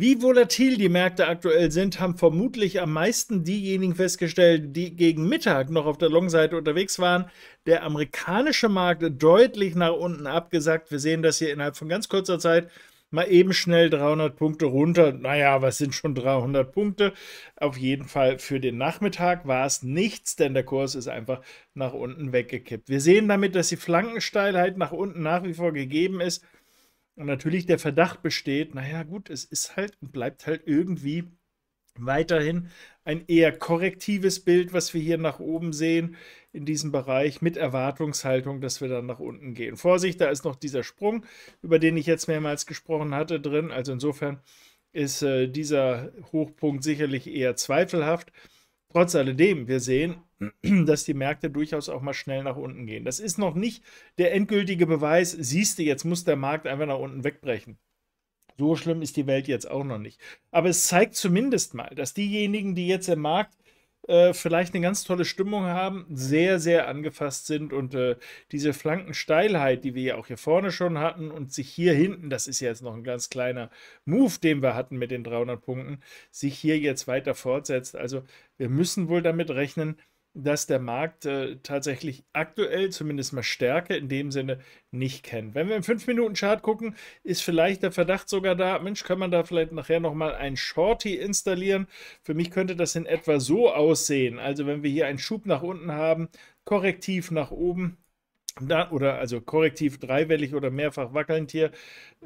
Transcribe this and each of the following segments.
Wie volatil die Märkte aktuell sind, haben vermutlich am meisten diejenigen festgestellt, die gegen Mittag noch auf der Long-Seite unterwegs waren. Der amerikanische Markt deutlich nach unten abgesackt. Wir sehen das hier innerhalb von ganz kurzer Zeit mal eben schnell 300 Punkte runter. Naja, was sind schon 300 Punkte? Auf jeden Fall für den Nachmittag war es nichts, denn der Kurs ist einfach nach unten weggekippt. Wir sehen damit, dass die Flankensteilheit nach unten nach wie vor gegeben ist. Und natürlich der Verdacht besteht, naja gut, es ist halt und bleibt halt irgendwie weiterhin ein eher korrektives Bild, was wir hier nach oben sehen in diesem Bereich mit Erwartungshaltung, dass wir dann nach unten gehen. Vorsicht, da ist noch dieser Sprung, über den ich jetzt mehrmals gesprochen hatte, drin. Also insofern ist äh, dieser Hochpunkt sicherlich eher zweifelhaft trotz alledem, wir sehen, dass die Märkte durchaus auch mal schnell nach unten gehen. Das ist noch nicht der endgültige Beweis, siehst du, jetzt muss der Markt einfach nach unten wegbrechen. So schlimm ist die Welt jetzt auch noch nicht. Aber es zeigt zumindest mal, dass diejenigen, die jetzt im Markt äh, vielleicht eine ganz tolle Stimmung haben, sehr, sehr angefasst sind und äh, diese Flankensteilheit, die wir ja auch hier vorne schon hatten und sich hier hinten, das ist ja jetzt noch ein ganz kleiner Move, den wir hatten mit den 300 Punkten, sich hier jetzt weiter fortsetzt. Also wir müssen wohl damit rechnen, dass der Markt äh, tatsächlich aktuell zumindest mal Stärke in dem Sinne nicht kennt. Wenn wir im 5-Minuten-Chart gucken, ist vielleicht der Verdacht sogar da, Mensch, kann man da vielleicht nachher nochmal ein Shorty installieren? Für mich könnte das in etwa so aussehen. Also wenn wir hier einen Schub nach unten haben, korrektiv nach oben, da, oder also korrektiv dreiwellig oder mehrfach wackelnd hier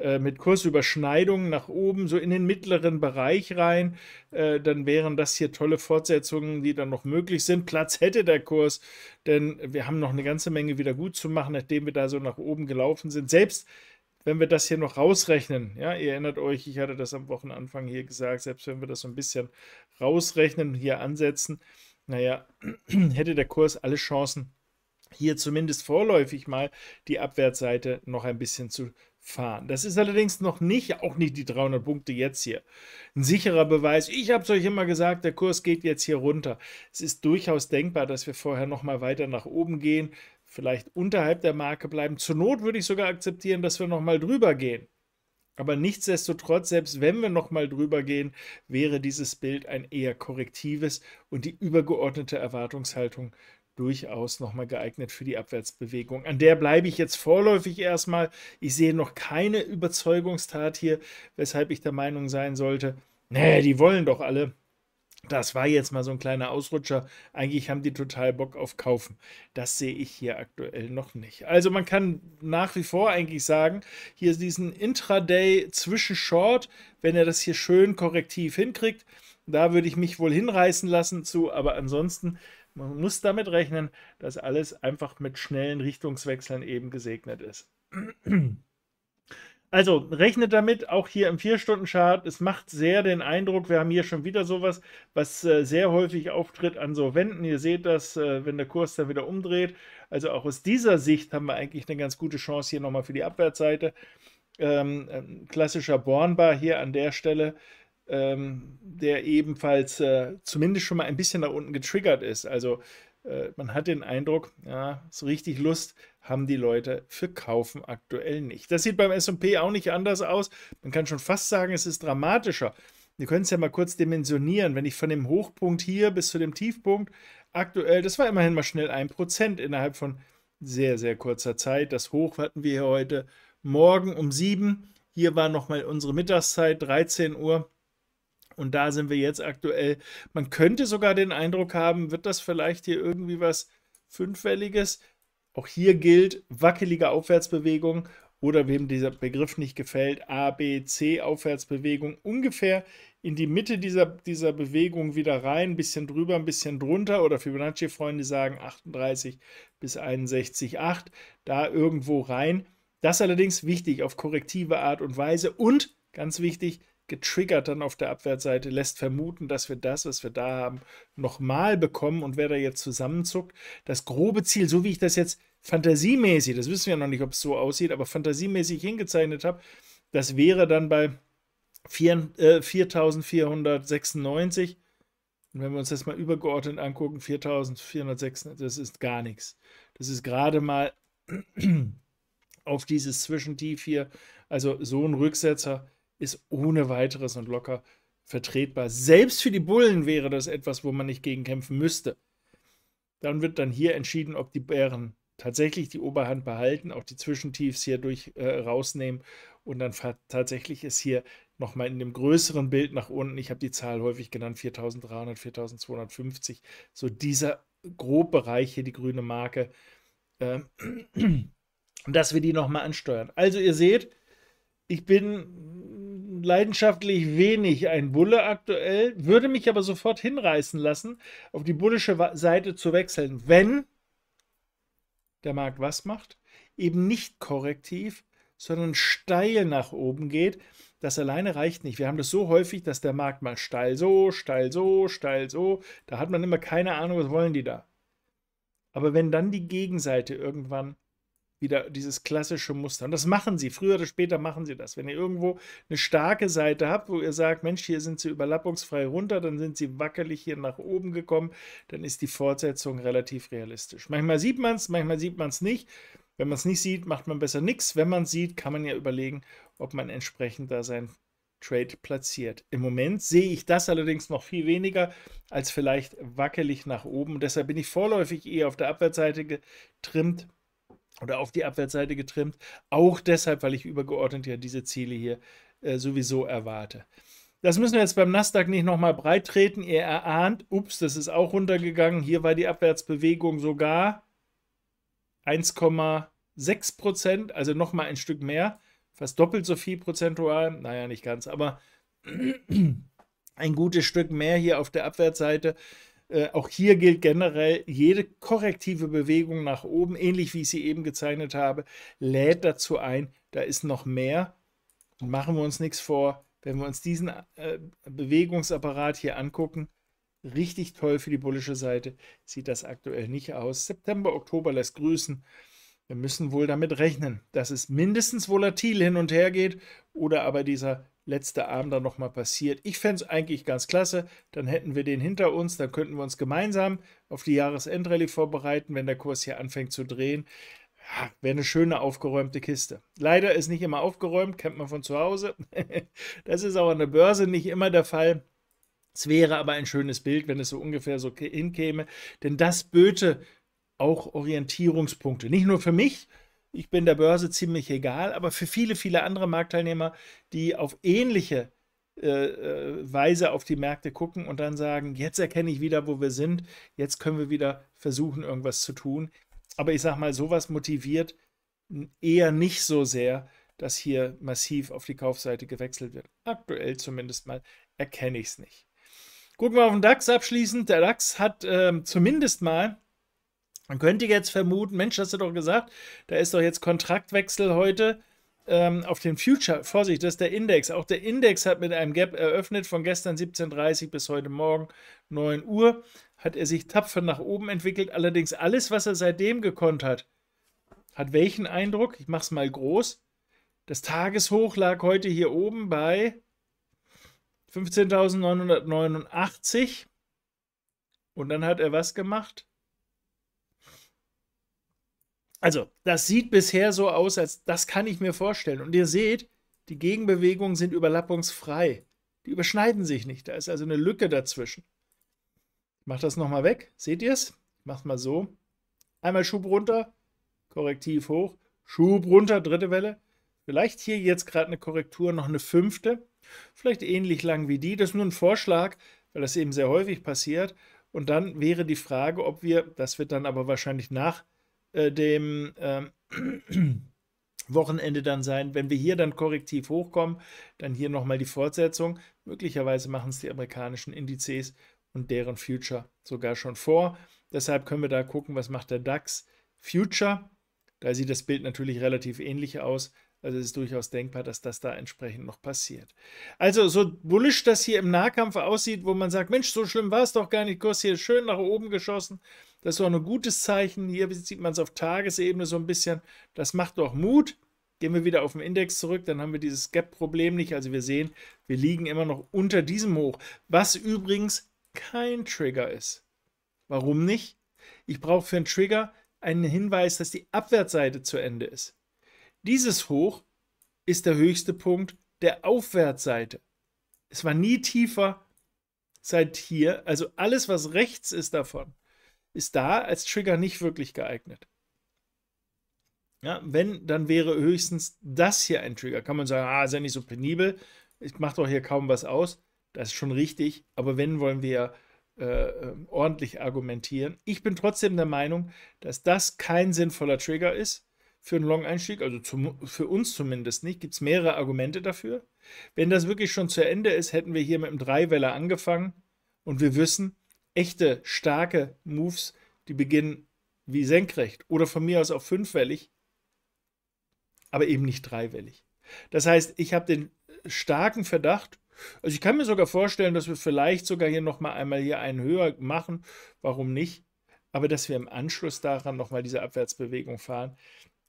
äh, mit Kursüberschneidungen nach oben, so in den mittleren Bereich rein, äh, dann wären das hier tolle Fortsetzungen, die dann noch möglich sind. Platz hätte der Kurs, denn wir haben noch eine ganze Menge wieder gut zu machen, nachdem wir da so nach oben gelaufen sind. Selbst wenn wir das hier noch rausrechnen, ja, ihr erinnert euch, ich hatte das am Wochenanfang hier gesagt, selbst wenn wir das so ein bisschen rausrechnen, hier ansetzen, naja, hätte der Kurs alle Chancen hier zumindest vorläufig mal die Abwärtsseite noch ein bisschen zu fahren. Das ist allerdings noch nicht, auch nicht die 300 Punkte jetzt hier. Ein sicherer Beweis. Ich habe es euch immer gesagt, der Kurs geht jetzt hier runter. Es ist durchaus denkbar, dass wir vorher noch mal weiter nach oben gehen, vielleicht unterhalb der Marke bleiben. Zur Not würde ich sogar akzeptieren, dass wir noch mal drüber gehen. Aber nichtsdestotrotz, selbst wenn wir nochmal drüber gehen, wäre dieses Bild ein eher korrektives und die übergeordnete Erwartungshaltung durchaus nochmal geeignet für die Abwärtsbewegung. An der bleibe ich jetzt vorläufig erstmal. Ich sehe noch keine Überzeugungstat hier, weshalb ich der Meinung sein sollte, nee, die wollen doch alle. Das war jetzt mal so ein kleiner Ausrutscher. Eigentlich haben die total Bock auf Kaufen. Das sehe ich hier aktuell noch nicht. Also man kann nach wie vor eigentlich sagen, hier diesen Intraday zwischenshort wenn er das hier schön korrektiv hinkriegt, da würde ich mich wohl hinreißen lassen zu, aber ansonsten, man muss damit rechnen, dass alles einfach mit schnellen Richtungswechseln eben gesegnet ist. Also rechnet damit, auch hier im 4-Stunden-Chart, es macht sehr den Eindruck, wir haben hier schon wieder sowas, was äh, sehr häufig auftritt an so Wänden. Ihr seht das, äh, wenn der Kurs dann wieder umdreht. Also auch aus dieser Sicht haben wir eigentlich eine ganz gute Chance hier nochmal für die Abwärtsseite. Ähm, klassischer Bornbar hier an der Stelle ähm, der ebenfalls äh, zumindest schon mal ein bisschen nach unten getriggert ist. Also äh, man hat den Eindruck, ja, so richtig Lust haben die Leute für Kaufen aktuell nicht. Das sieht beim SP auch nicht anders aus. Man kann schon fast sagen, es ist dramatischer. Wir können es ja mal kurz dimensionieren. Wenn ich von dem Hochpunkt hier bis zu dem Tiefpunkt aktuell, das war immerhin mal schnell ein Prozent innerhalb von sehr, sehr kurzer Zeit. Das Hoch hatten wir heute morgen um 7. Hier war nochmal unsere Mittagszeit, 13 Uhr. Und da sind wir jetzt aktuell. Man könnte sogar den Eindruck haben, wird das vielleicht hier irgendwie was Fünfwelliges? Auch hier gilt wackelige Aufwärtsbewegung oder wem dieser Begriff nicht gefällt, A, B, C Aufwärtsbewegung ungefähr in die Mitte dieser, dieser Bewegung wieder rein, ein bisschen drüber, ein bisschen drunter oder Fibonacci-Freunde sagen 38 bis 61,8, da irgendwo rein. Das allerdings wichtig auf korrektive Art und Weise und ganz wichtig, getriggert dann auf der Abwärtsseite, lässt vermuten, dass wir das, was wir da haben, nochmal bekommen und wer da jetzt zusammenzuckt, das grobe Ziel, so wie ich das jetzt fantasiemäßig, das wissen wir noch nicht, ob es so aussieht, aber fantasiemäßig hingezeichnet habe, das wäre dann bei 4, äh, 4496. Und wenn wir uns das mal übergeordnet angucken, 4406, das ist gar nichts. Das ist gerade mal auf dieses Zwischentief hier, also so ein Rücksetzer ist ohne weiteres und locker vertretbar. Selbst für die Bullen wäre das etwas, wo man nicht gegen kämpfen müsste. Dann wird dann hier entschieden, ob die Bären tatsächlich die Oberhand behalten, auch die Zwischentiefs hier durch äh, rausnehmen und dann tatsächlich ist hier nochmal in dem größeren Bild nach unten, ich habe die Zahl häufig genannt, 4300, 4250, so dieser Grobbereich hier, die grüne Marke, äh, dass wir die nochmal ansteuern. Also ihr seht, ich bin leidenschaftlich wenig ein Bulle aktuell, würde mich aber sofort hinreißen lassen, auf die bullische Seite zu wechseln, wenn der Markt was macht, eben nicht korrektiv, sondern steil nach oben geht. Das alleine reicht nicht. Wir haben das so häufig, dass der Markt mal steil so, steil so, steil so. Da hat man immer keine Ahnung, was wollen die da. Aber wenn dann die Gegenseite irgendwann wieder dieses klassische Muster. Und das machen sie. Früher oder später machen sie das. Wenn ihr irgendwo eine starke Seite habt, wo ihr sagt, Mensch, hier sind sie überlappungsfrei runter, dann sind sie wackelig hier nach oben gekommen, dann ist die Fortsetzung relativ realistisch. Manchmal sieht man es, manchmal sieht man es nicht. Wenn man es nicht sieht, macht man besser nichts. Wenn man es sieht, kann man ja überlegen, ob man entsprechend da sein Trade platziert. Im Moment sehe ich das allerdings noch viel weniger als vielleicht wackelig nach oben. Deshalb bin ich vorläufig eher auf der Abwärtsseite getrimmt oder auf die Abwärtsseite getrimmt. Auch deshalb, weil ich übergeordnet ja diese Ziele hier äh, sowieso erwarte. Das müssen wir jetzt beim Nasdaq nicht nochmal breit treten. Ihr erahnt, ups, das ist auch runtergegangen. Hier war die Abwärtsbewegung sogar 1,6 Prozent, also nochmal ein Stück mehr. Fast doppelt so viel prozentual. Naja, nicht ganz, aber ein gutes Stück mehr hier auf der Abwärtsseite. Äh, auch hier gilt generell, jede korrektive Bewegung nach oben, ähnlich wie ich sie eben gezeichnet habe, lädt dazu ein, da ist noch mehr. Und machen wir uns nichts vor, wenn wir uns diesen äh, Bewegungsapparat hier angucken, richtig toll für die bullische Seite, sieht das aktuell nicht aus. September, Oktober lässt grüßen. Wir müssen wohl damit rechnen, dass es mindestens volatil hin und her geht oder aber dieser letzter Abend dann nochmal passiert. Ich fände es eigentlich ganz klasse. Dann hätten wir den hinter uns, dann könnten wir uns gemeinsam auf die Jahresendrallye vorbereiten, wenn der Kurs hier anfängt zu drehen. Ja, Wäre eine schöne aufgeräumte Kiste. Leider ist nicht immer aufgeräumt, kennt man von zu Hause. das ist auch an der Börse nicht immer der Fall. Es wäre aber ein schönes Bild, wenn es so ungefähr so hinkäme, denn das böte auch Orientierungspunkte. Nicht nur für mich, ich bin der Börse ziemlich egal, aber für viele, viele andere Marktteilnehmer, die auf ähnliche äh, äh, Weise auf die Märkte gucken und dann sagen, jetzt erkenne ich wieder, wo wir sind, jetzt können wir wieder versuchen, irgendwas zu tun. Aber ich sage mal, sowas motiviert eher nicht so sehr, dass hier massiv auf die Kaufseite gewechselt wird. Aktuell zumindest mal erkenne ich es nicht. Gucken wir auf den DAX abschließend. Der DAX hat ähm, zumindest mal man könnte jetzt vermuten, Mensch, hast du doch gesagt, da ist doch jetzt Kontraktwechsel heute ähm, auf den Future. Vorsicht, das ist der Index. Auch der Index hat mit einem Gap eröffnet von gestern 17.30 Uhr bis heute Morgen 9 Uhr. Hat er sich tapfer nach oben entwickelt. Allerdings alles, was er seitdem gekonnt hat, hat welchen Eindruck? Ich mache es mal groß. Das Tageshoch lag heute hier oben bei 15.989. Und dann hat er was gemacht? Also, das sieht bisher so aus, als das kann ich mir vorstellen. Und ihr seht, die Gegenbewegungen sind überlappungsfrei. Die überschneiden sich nicht. Da ist also eine Lücke dazwischen. Ich mache das nochmal weg. Seht ihr es? Mach's mal so. Einmal Schub runter, Korrektiv hoch, Schub runter, dritte Welle. Vielleicht hier jetzt gerade eine Korrektur, noch eine fünfte. Vielleicht ähnlich lang wie die. Das ist nur ein Vorschlag, weil das eben sehr häufig passiert. Und dann wäre die Frage, ob wir, das wird dann aber wahrscheinlich nach äh, dem ähm, Wochenende dann sein. Wenn wir hier dann korrektiv hochkommen, dann hier nochmal die Fortsetzung. Möglicherweise machen es die amerikanischen Indizes und deren Future sogar schon vor. Deshalb können wir da gucken, was macht der DAX Future. Da sieht das Bild natürlich relativ ähnlich aus, also es ist durchaus denkbar, dass das da entsprechend noch passiert. Also so bullisch das hier im Nahkampf aussieht, wo man sagt, Mensch, so schlimm war es doch gar nicht, Kurs hier schön nach oben geschossen. Das ist doch ein gutes Zeichen. Hier sieht man es auf Tagesebene so ein bisschen. Das macht doch Mut. Gehen wir wieder auf den Index zurück, dann haben wir dieses Gap-Problem nicht. Also wir sehen, wir liegen immer noch unter diesem Hoch, was übrigens kein Trigger ist. Warum nicht? Ich brauche für einen Trigger einen Hinweis, dass die Abwärtsseite zu Ende ist. Dieses Hoch ist der höchste Punkt der Aufwärtsseite. Es war nie tiefer seit hier. Also alles, was rechts ist davon, ist da als Trigger nicht wirklich geeignet. Ja, wenn, dann wäre höchstens das hier ein Trigger. Kann man sagen, ah, ist ja nicht so penibel, ich mache doch hier kaum was aus. Das ist schon richtig, aber wenn, wollen wir äh, ähm, ordentlich argumentieren. Ich bin trotzdem der Meinung, dass das kein sinnvoller Trigger ist für einen Long-Einstieg, also zum, für uns zumindest nicht, gibt es mehrere Argumente dafür. Wenn das wirklich schon zu Ende ist, hätten wir hier mit einem Dreiweller angefangen und wir wissen, echte, starke Moves, die beginnen wie senkrecht oder von mir aus auch fünfwellig, aber eben nicht dreiwellig. Das heißt, ich habe den starken Verdacht, also ich kann mir sogar vorstellen, dass wir vielleicht sogar hier nochmal einmal hier einen höher machen, warum nicht, aber dass wir im Anschluss daran nochmal diese Abwärtsbewegung fahren,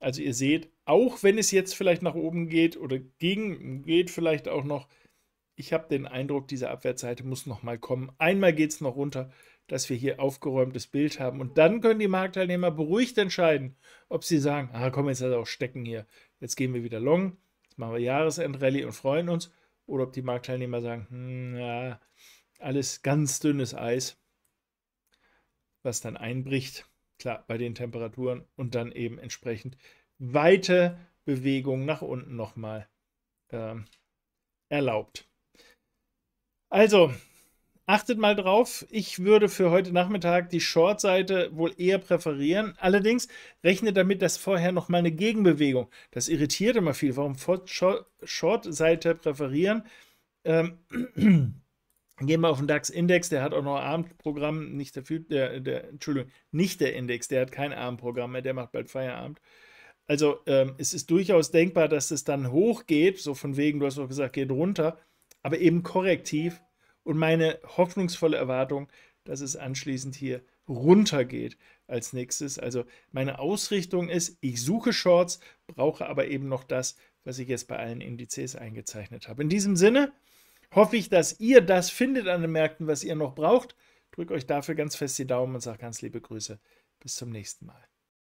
also ihr seht, auch wenn es jetzt vielleicht nach oben geht oder ging, geht vielleicht auch noch, ich habe den Eindruck, diese Abwärtsseite muss nochmal kommen. Einmal geht es noch runter, dass wir hier aufgeräumtes Bild haben. Und dann können die Marktteilnehmer beruhigt entscheiden, ob sie sagen, ah, komm, jetzt also auch stecken hier. Jetzt gehen wir wieder long, jetzt machen wir Jahresendrallye und freuen uns. Oder ob die Marktteilnehmer sagen, hm, ja, alles ganz dünnes Eis, was dann einbricht klar, bei den Temperaturen und dann eben entsprechend weite Bewegung nach unten nochmal ähm, erlaubt. Also, achtet mal drauf. Ich würde für heute Nachmittag die Short-Seite wohl eher präferieren. Allerdings rechnet damit, dass vorher nochmal eine Gegenbewegung. Das irritiert immer viel. Warum Short-Seite präferieren? Ähm, Gehen wir auf den DAX-Index, der hat auch noch ein Abendprogramm, nicht der, der, der, Entschuldigung, nicht der Index, der hat kein Abendprogramm mehr, der macht bald Feierabend. Also ähm, es ist durchaus denkbar, dass es dann hochgeht, so von wegen, du hast auch gesagt, geht runter, aber eben korrektiv. Und meine hoffnungsvolle Erwartung, dass es anschließend hier runtergeht als nächstes. Also meine Ausrichtung ist, ich suche Shorts, brauche aber eben noch das, was ich jetzt bei allen Indizes eingezeichnet habe. In diesem Sinne hoffe ich, dass ihr das findet an den Märkten, was ihr noch braucht. Drückt euch dafür ganz fest die Daumen und sagt ganz liebe Grüße. Bis zum nächsten Mal.